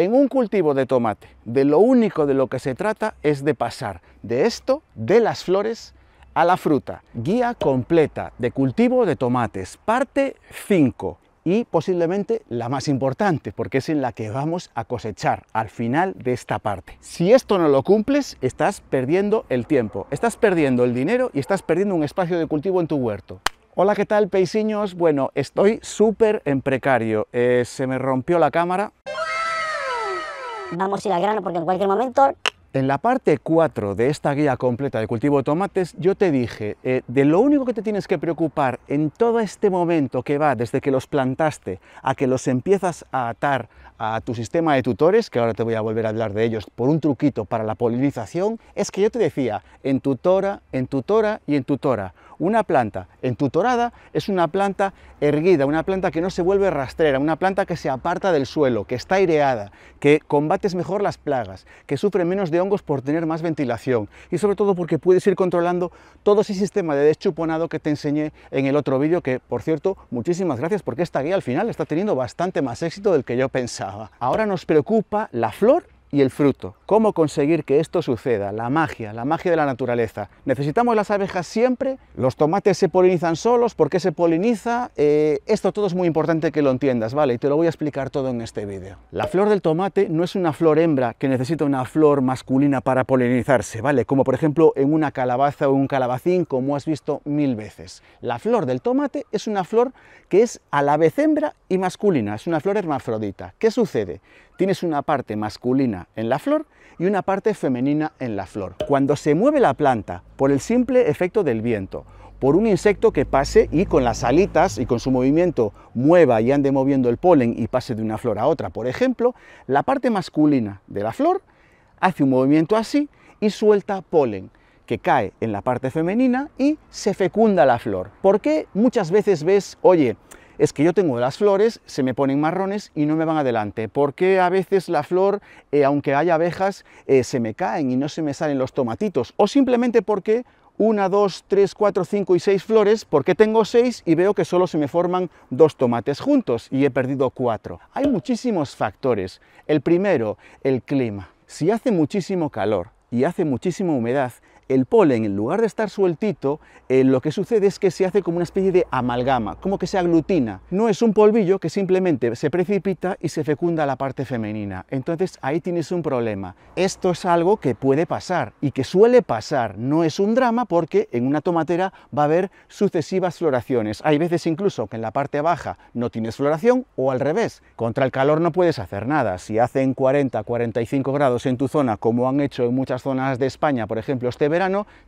En un cultivo de tomate, de lo único de lo que se trata es de pasar de esto, de las flores, a la fruta. Guía completa de cultivo de tomates, parte 5 y posiblemente la más importante, porque es en la que vamos a cosechar al final de esta parte. Si esto no lo cumples, estás perdiendo el tiempo, estás perdiendo el dinero y estás perdiendo un espacio de cultivo en tu huerto. Hola, ¿qué tal, peisiños? Bueno, estoy súper en precario. Eh, se me rompió la cámara. Vamos a ir al grano porque en cualquier momento... En la parte 4 de esta guía completa de cultivo de tomates, yo te dije, eh, de lo único que te tienes que preocupar en todo este momento que va desde que los plantaste a que los empiezas a atar a tu sistema de tutores, que ahora te voy a volver a hablar de ellos por un truquito para la polinización, es que yo te decía, en tutora, en tutora y en tutora una planta en tutorada es una planta erguida, una planta que no se vuelve rastrera, una planta que se aparta del suelo, que está aireada, que combates mejor las plagas, que sufre menos de hongos por tener más ventilación y sobre todo porque puedes ir controlando todo ese sistema de deschuponado que te enseñé en el otro vídeo que, por cierto, muchísimas gracias porque esta guía al final está teniendo bastante más éxito del que yo pensaba. Ahora nos preocupa la flor y el fruto. ¿Cómo conseguir que esto suceda? La magia, la magia de la naturaleza. ¿Necesitamos las abejas siempre? ¿Los tomates se polinizan solos? ¿Por qué se poliniza? Eh, esto todo es muy importante que lo entiendas, ¿vale? Y te lo voy a explicar todo en este vídeo. La flor del tomate no es una flor hembra que necesita una flor masculina para polinizarse, ¿vale? Como por ejemplo en una calabaza o un calabacín, como has visto mil veces. La flor del tomate es una flor que es a la vez hembra y masculina, es una flor hermafrodita. ¿Qué sucede? Tienes una parte masculina en la flor y una parte femenina en la flor. Cuando se mueve la planta por el simple efecto del viento, por un insecto que pase y con las alitas y con su movimiento mueva y ande moviendo el polen y pase de una flor a otra, por ejemplo, la parte masculina de la flor hace un movimiento así y suelta polen que cae en la parte femenina y se fecunda la flor. ¿Por qué muchas veces ves, oye, es que yo tengo las flores, se me ponen marrones y no me van adelante, porque a veces la flor, eh, aunque haya abejas, eh, se me caen y no se me salen los tomatitos, o simplemente porque una, dos, tres, cuatro, cinco y seis flores, porque tengo seis y veo que solo se me forman dos tomates juntos y he perdido cuatro. Hay muchísimos factores. El primero, el clima. Si hace muchísimo calor y hace muchísima humedad, el polen, en lugar de estar sueltito, eh, lo que sucede es que se hace como una especie de amalgama, como que se aglutina. No es un polvillo que simplemente se precipita y se fecunda la parte femenina. Entonces ahí tienes un problema. Esto es algo que puede pasar y que suele pasar. No es un drama porque en una tomatera va a haber sucesivas floraciones. Hay veces incluso que en la parte baja no tienes floración o al revés. Contra el calor no puedes hacer nada. Si hacen 40, 45 grados en tu zona, como han hecho en muchas zonas de España, por ejemplo, este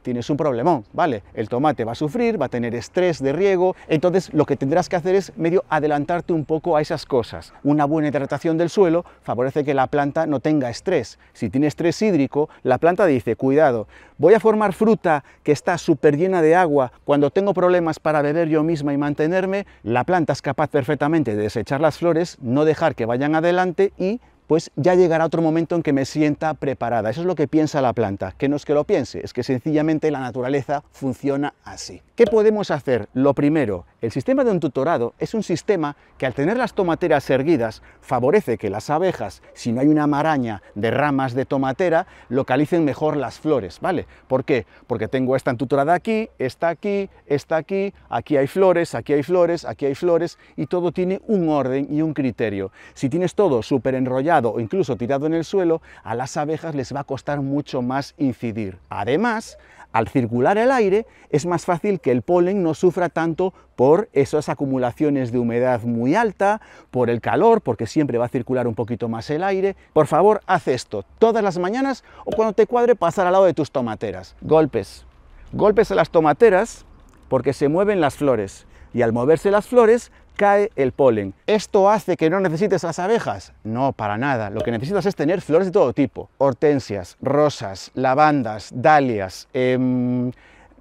tienes un problemón, ¿vale? El tomate va a sufrir, va a tener estrés de riego, entonces lo que tendrás que hacer es medio adelantarte un poco a esas cosas. Una buena hidratación del suelo favorece que la planta no tenga estrés. Si tiene estrés hídrico, la planta dice, cuidado, voy a formar fruta que está súper llena de agua, cuando tengo problemas para beber yo misma y mantenerme, la planta es capaz perfectamente de desechar las flores, no dejar que vayan adelante y pues ya llegará otro momento en que me sienta preparada. Eso es lo que piensa la planta, que no es que lo piense, es que sencillamente la naturaleza funciona así. ¿Qué podemos hacer? Lo primero, el sistema de un tutorado es un sistema que al tener las tomateras erguidas favorece que las abejas, si no hay una maraña de ramas de tomatera, localicen mejor las flores, ¿vale? ¿Por qué? Porque tengo esta tutorada aquí, esta aquí, esta aquí, aquí hay flores, aquí hay flores, aquí hay flores y todo tiene un orden y un criterio. Si tienes todo súper enrollado, o incluso tirado en el suelo, a las abejas les va a costar mucho más incidir. Además, al circular el aire es más fácil que el polen no sufra tanto por esas acumulaciones de humedad muy alta, por el calor, porque siempre va a circular un poquito más el aire. Por favor, haz esto todas las mañanas o cuando te cuadre pasar al lado de tus tomateras. Golpes. Golpes a las tomateras porque se mueven las flores y al moverse las flores cae el polen. ¿Esto hace que no necesites las abejas? No, para nada. Lo que necesitas es tener flores de todo tipo. Hortensias, rosas, lavandas, dalias, em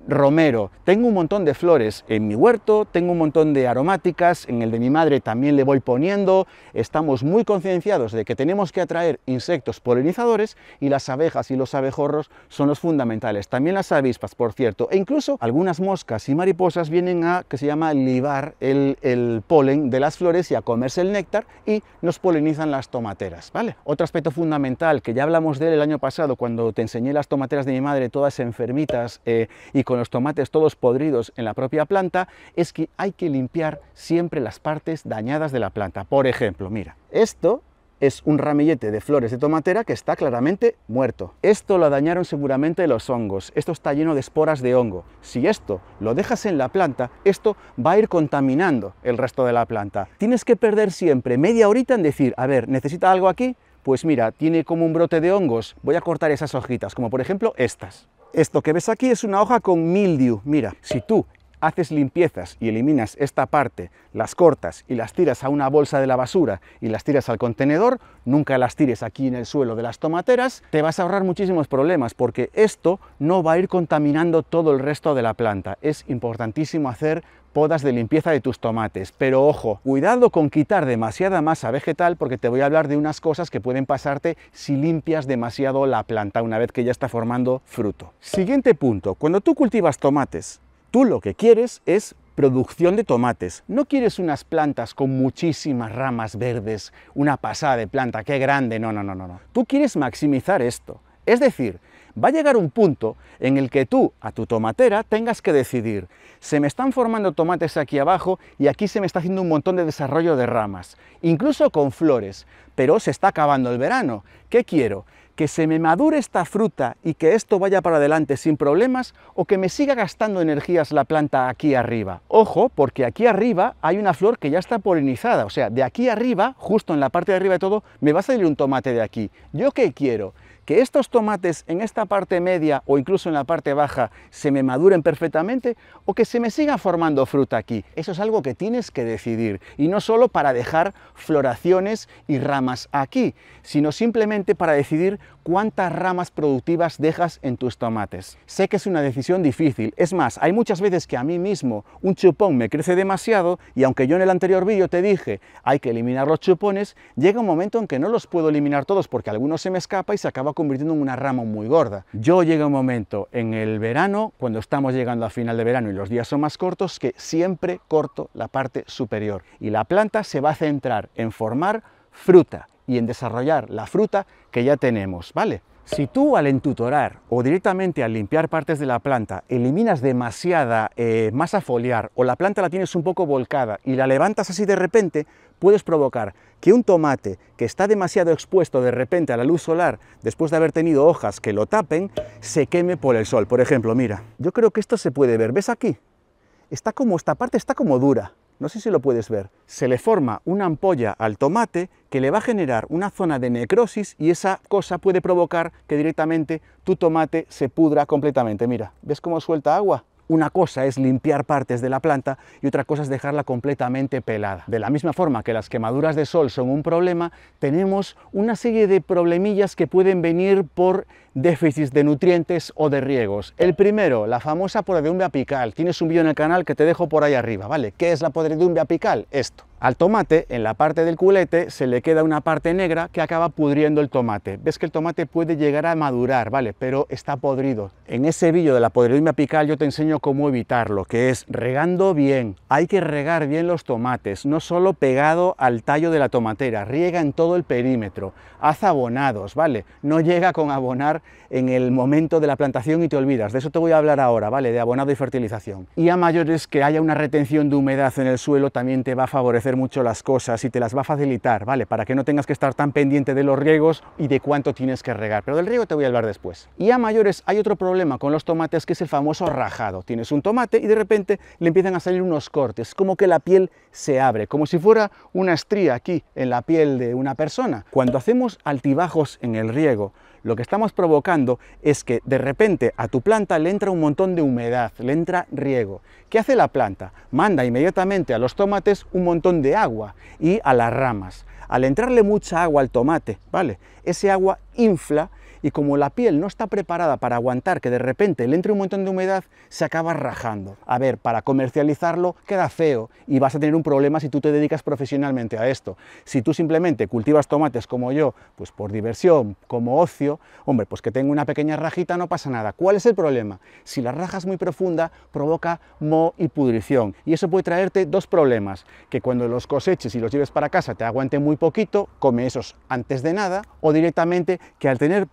romero. Tengo un montón de flores en mi huerto, tengo un montón de aromáticas, en el de mi madre también le voy poniendo. Estamos muy concienciados de que tenemos que atraer insectos polinizadores y las abejas y los abejorros son los fundamentales. También las avispas, por cierto, e incluso algunas moscas y mariposas vienen a, que se llama, libar el, polen de las flores y a comerse el néctar y nos polinizan las tomateras, ¿vale? Otro aspecto fundamental que ya hablamos de el año pasado cuando te enseñé las tomateras de mi madre todas enfermitas eh, y con los tomates todos podridos en la propia planta, es que hay que limpiar siempre las partes dañadas de la planta. Por ejemplo, mira, esto es un ramillete de flores de tomatera que está claramente muerto. Esto lo dañaron seguramente los hongos, esto está lleno de esporas de hongo. Si esto lo dejas en la planta, esto va a ir contaminando el resto de la planta. Tienes que perder siempre media horita en decir, a ver, ¿necesita algo aquí? Pues mira, tiene como un brote de hongos, voy a cortar esas hojitas, como por ejemplo estas. Esto que ves aquí es una hoja con mildew. Mira, si tú haces limpiezas y eliminas esta parte, las cortas y las tiras a una bolsa de la basura y las tiras al contenedor, nunca las tires aquí en el suelo de las tomateras, te vas a ahorrar muchísimos problemas porque esto no va a ir contaminando todo el resto de la planta. Es importantísimo hacer podas de limpieza de tus tomates. Pero ojo, cuidado con quitar demasiada masa vegetal porque te voy a hablar de unas cosas que pueden pasarte si limpias demasiado la planta una vez que ya está formando fruto. Siguiente punto, cuando tú cultivas tomates, Tú lo que quieres es producción de tomates. No quieres unas plantas con muchísimas ramas verdes, una pasada de planta, qué grande, no, no, no, no. Tú quieres maximizar esto. Es decir, va a llegar un punto en el que tú a tu tomatera tengas que decidir, se me están formando tomates aquí abajo y aquí se me está haciendo un montón de desarrollo de ramas, incluso con flores, pero se está acabando el verano. ¿Qué quiero? que se me madure esta fruta y que esto vaya para adelante sin problemas o que me siga gastando energías la planta aquí arriba. Ojo, porque aquí arriba hay una flor que ya está polinizada, o sea, de aquí arriba, justo en la parte de arriba de todo, me va a salir un tomate de aquí. ¿Yo qué quiero? que estos tomates en esta parte media o incluso en la parte baja se me maduren perfectamente o que se me siga formando fruta aquí. Eso es algo que tienes que decidir y no solo para dejar floraciones y ramas aquí, sino simplemente para decidir cuántas ramas productivas dejas en tus tomates. Sé que es una decisión difícil, es más, hay muchas veces que a mí mismo un chupón me crece demasiado y aunque yo en el anterior vídeo te dije hay que eliminar los chupones, llega un momento en que no los puedo eliminar todos porque alguno se me escapa y se acaba convirtiendo en una rama muy gorda. Yo llega un momento en el verano, cuando estamos llegando a final de verano y los días son más cortos, que siempre corto la parte superior y la planta se va a centrar en formar fruta y en desarrollar la fruta que ya tenemos, ¿vale? Si tú al entutorar o directamente al limpiar partes de la planta eliminas demasiada eh, masa foliar o la planta la tienes un poco volcada y la levantas así de repente, puedes provocar que un tomate que está demasiado expuesto de repente a la luz solar después de haber tenido hojas que lo tapen, se queme por el sol. Por ejemplo, mira, yo creo que esto se puede ver, ¿ves aquí? Está como, esta parte está como dura no sé si lo puedes ver, se le forma una ampolla al tomate que le va a generar una zona de necrosis y esa cosa puede provocar que directamente tu tomate se pudra completamente. Mira, ¿ves cómo suelta agua? Una cosa es limpiar partes de la planta y otra cosa es dejarla completamente pelada. De la misma forma que las quemaduras de sol son un problema, tenemos una serie de problemillas que pueden venir por déficits de nutrientes o de riegos. El primero, la famosa podredumbre apical. Tienes un vídeo en el canal que te dejo por ahí arriba, ¿vale? ¿Qué es la podredumbre apical? Esto. Al tomate, en la parte del culete, se le queda una parte negra que acaba pudriendo el tomate. Ves que el tomate puede llegar a madurar, ¿vale? Pero está podrido. En ese vídeo de la podredumbre apical yo te enseño cómo evitarlo, que es regando bien. Hay que regar bien los tomates, no solo pegado al tallo de la tomatera, riega en todo el perímetro. Haz abonados, ¿vale? No llega con abonar en el momento de la plantación y te olvidas. De eso te voy a hablar ahora, ¿vale? De abonado y fertilización. Y a mayores que haya una retención de humedad en el suelo también te va a favorecer mucho las cosas y te las va a facilitar, ¿vale? Para que no tengas que estar tan pendiente de los riegos y de cuánto tienes que regar. Pero del riego te voy a hablar después. Y a mayores hay otro problema con los tomates que es el famoso rajado. Tienes un tomate y de repente le empiezan a salir unos cortes, como que la piel se abre, como si fuera una estría aquí en la piel de una persona. Cuando hacemos altibajos en el riego, lo que estamos provocando es que de repente a tu planta le entra un montón de humedad, le entra riego. ¿Qué hace la planta? Manda inmediatamente a los tomates un montón de agua y a las ramas. Al entrarle mucha agua al tomate, ¿vale? Ese agua infla y como la piel no está preparada para aguantar que de repente le entre un montón de humedad, se acaba rajando. A ver, para comercializarlo queda feo y vas a tener un problema si tú te dedicas profesionalmente a esto. Si tú simplemente cultivas tomates como yo, pues por diversión, como ocio, hombre, pues que tenga una pequeña rajita no pasa nada. ¿Cuál es el problema? Si la raja es muy profunda, provoca moho y pudrición y eso puede traerte dos problemas, que cuando los coseches y los lleves para casa te aguante muy poquito, come esos antes de nada, o directamente que al tener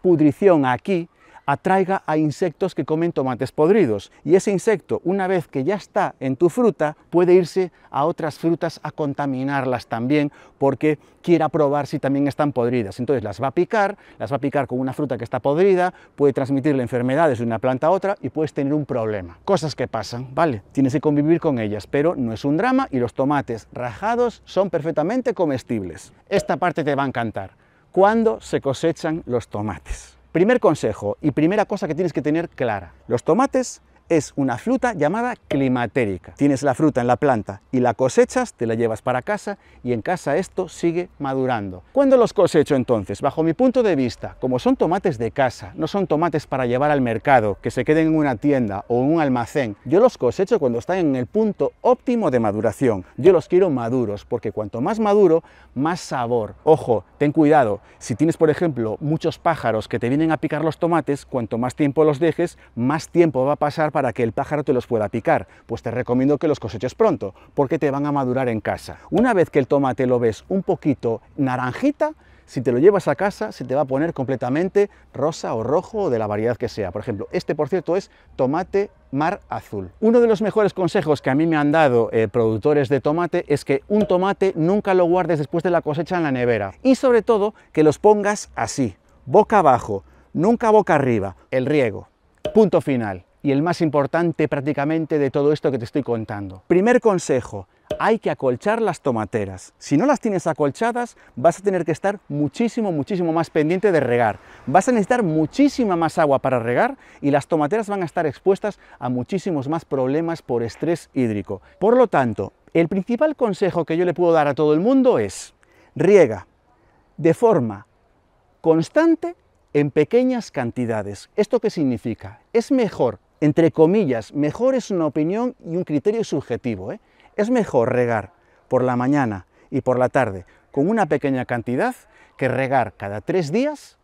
aquí atraiga a insectos que comen tomates podridos. Y ese insecto, una vez que ya está en tu fruta, puede irse a otras frutas a contaminarlas también, porque quiera probar si también están podridas. Entonces las va a picar, las va a picar con una fruta que está podrida, puede transmitirle enfermedades de una planta a otra y puedes tener un problema. Cosas que pasan, ¿vale? Tienes que convivir con ellas, pero no es un drama y los tomates rajados son perfectamente comestibles. Esta parte te va a encantar cuándo se cosechan los tomates. Primer consejo y primera cosa que tienes que tener clara. Los tomates es una fruta llamada climatérica. Tienes la fruta en la planta y la cosechas, te la llevas para casa y en casa esto sigue madurando. ¿Cuándo los cosecho entonces? Bajo mi punto de vista, como son tomates de casa, no son tomates para llevar al mercado, que se queden en una tienda o en un almacén, yo los cosecho cuando están en el punto óptimo de maduración. Yo los quiero maduros porque cuanto más maduro, más sabor. Ojo, ten cuidado, si tienes por ejemplo muchos pájaros que te vienen a picar los tomates, cuanto más tiempo los dejes, más tiempo va a pasar para que el pájaro te los pueda picar? Pues te recomiendo que los coseches pronto, porque te van a madurar en casa. Una vez que el tomate lo ves un poquito naranjita, si te lo llevas a casa se te va a poner completamente rosa o rojo o de la variedad que sea. Por ejemplo, este por cierto es tomate mar azul. Uno de los mejores consejos que a mí me han dado eh, productores de tomate es que un tomate nunca lo guardes después de la cosecha en la nevera y sobre todo que los pongas así, boca abajo, nunca boca arriba, el riego. Punto final y el más importante prácticamente de todo esto que te estoy contando. Primer consejo, hay que acolchar las tomateras. Si no las tienes acolchadas, vas a tener que estar muchísimo, muchísimo más pendiente de regar. Vas a necesitar muchísima más agua para regar y las tomateras van a estar expuestas a muchísimos más problemas por estrés hídrico. Por lo tanto, el principal consejo que yo le puedo dar a todo el mundo es riega de forma constante en pequeñas cantidades. ¿Esto qué significa? Es mejor entre comillas, mejor es una opinión y un criterio subjetivo. ¿eh? Es mejor regar por la mañana y por la tarde con una pequeña cantidad que regar cada tres días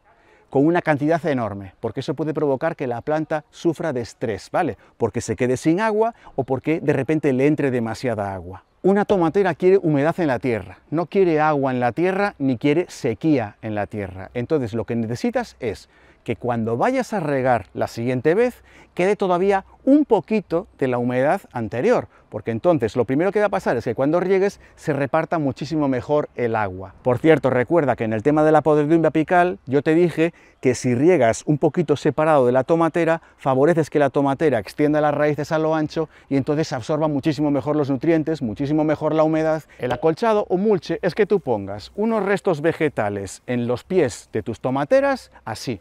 con una cantidad enorme, porque eso puede provocar que la planta sufra de estrés, ¿vale? Porque se quede sin agua o porque de repente le entre demasiada agua. Una tomatera quiere humedad en la tierra, no quiere agua en la tierra ni quiere sequía en la tierra. Entonces lo que necesitas es que cuando vayas a regar la siguiente vez quede todavía un poquito de la humedad anterior, porque entonces lo primero que va a pasar es que cuando riegues se reparta muchísimo mejor el agua. Por cierto, recuerda que en el tema de la podredumbre apical yo te dije que si riegas un poquito separado de la tomatera, favoreces que la tomatera extienda las raíces a lo ancho y entonces absorba muchísimo mejor los nutrientes, muchísimo mejor la humedad. El acolchado o mulche es que tú pongas unos restos vegetales en los pies de tus tomateras así,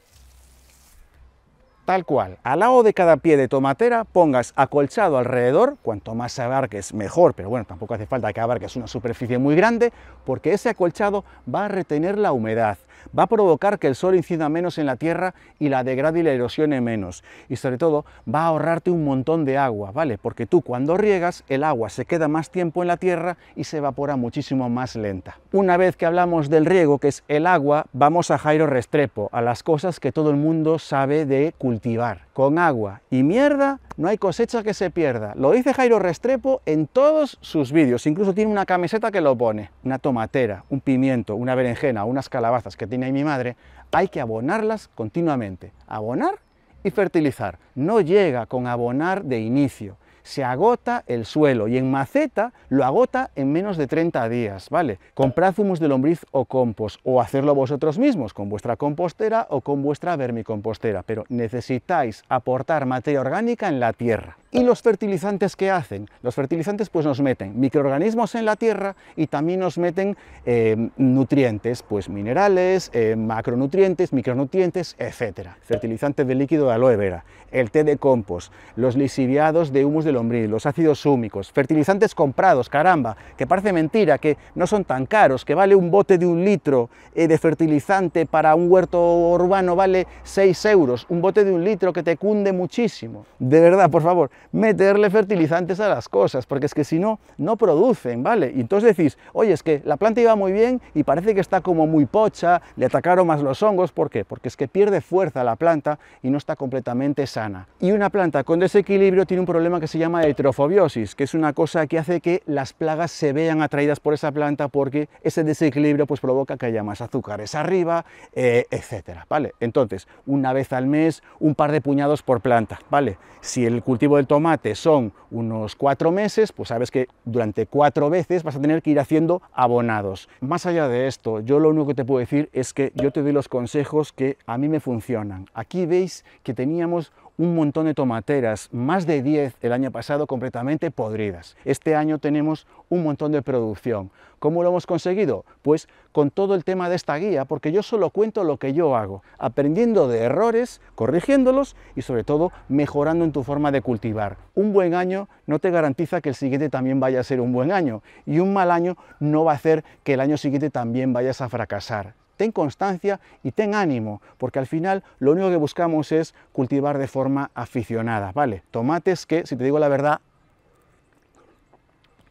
tal cual, al lado de cada pie de tomatera pongas acolchado alrededor, cuanto más abarques mejor, pero bueno, tampoco hace falta que abarques una superficie muy grande, porque ese acolchado va a retener la humedad, va a provocar que el sol incida menos en la tierra y la degrade y la erosione menos, y sobre todo va a ahorrarte un montón de agua, ¿vale? Porque tú cuando riegas, el agua se queda más tiempo en la tierra y se evapora muchísimo más lenta. Una vez que hablamos del riego, que es el agua, vamos a Jairo Restrepo, a las cosas que todo el mundo sabe de cultivar cultivar. Con agua y mierda no hay cosecha que se pierda. Lo dice Jairo Restrepo en todos sus vídeos. Incluso tiene una camiseta que lo pone. Una tomatera, un pimiento, una berenjena, unas calabazas que tiene ahí mi madre. Hay que abonarlas continuamente. Abonar y fertilizar. No llega con abonar de inicio se agota el suelo y en maceta lo agota en menos de 30 días, ¿vale? Comprad humus de lombriz o compost o hacerlo vosotros mismos con vuestra compostera o con vuestra vermicompostera, pero necesitáis aportar materia orgánica en la tierra. ¿Y los fertilizantes qué hacen? Los fertilizantes pues nos meten microorganismos en la tierra y también nos meten eh, nutrientes, pues minerales, eh, macronutrientes, micronutrientes, etcétera. Fertilizantes de líquido de aloe vera, el té de compost, los lisiviados de humus de lombriz, los ácidos húmicos, fertilizantes comprados, caramba, que parece mentira, que no son tan caros, que vale un bote de un litro eh, de fertilizante para un huerto urbano vale 6 euros, un bote de un litro que te cunde muchísimo. De verdad, por favor, meterle fertilizantes a las cosas, porque es que si no, no producen, ¿vale? Y entonces decís, oye, es que la planta iba muy bien y parece que está como muy pocha, le atacaron más los hongos, ¿por qué? Porque es que pierde fuerza la planta y no está completamente sana. Y una planta con desequilibrio tiene un problema que se llama heterofobiosis que es una cosa que hace que las plagas se vean atraídas por esa planta porque ese desequilibrio pues provoca que haya más azúcares arriba, eh, etcétera, ¿vale? Entonces, una vez al mes, un par de puñados por planta, ¿vale? Si el cultivo del tomate son unos cuatro meses, pues sabes que durante cuatro veces vas a tener que ir haciendo abonados. Más allá de esto, yo lo único que te puedo decir es que yo te doy los consejos que a mí me funcionan. Aquí veis que teníamos un montón de tomateras, más de 10 el año pasado completamente podridas. Este año tenemos un montón de producción. ¿Cómo lo hemos conseguido? Pues con todo el tema de esta guía, porque yo solo cuento lo que yo hago, aprendiendo de errores, corrigiéndolos y sobre todo mejorando en tu forma de cultivar. Un buen año no te garantiza que el siguiente también vaya a ser un buen año y un mal año no va a hacer que el año siguiente también vayas a fracasar ten constancia y ten ánimo, porque al final lo único que buscamos es cultivar de forma aficionada, ¿vale? Tomates que, si te digo la verdad,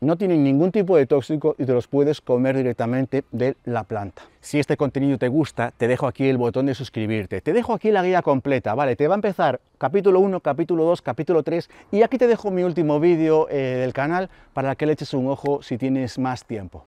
no tienen ningún tipo de tóxico y te los puedes comer directamente de la planta. Si este contenido te gusta, te dejo aquí el botón de suscribirte. Te dejo aquí la guía completa, ¿vale? Te va a empezar capítulo 1, capítulo 2, capítulo 3 y aquí te dejo mi último vídeo eh, del canal para que le eches un ojo si tienes más tiempo.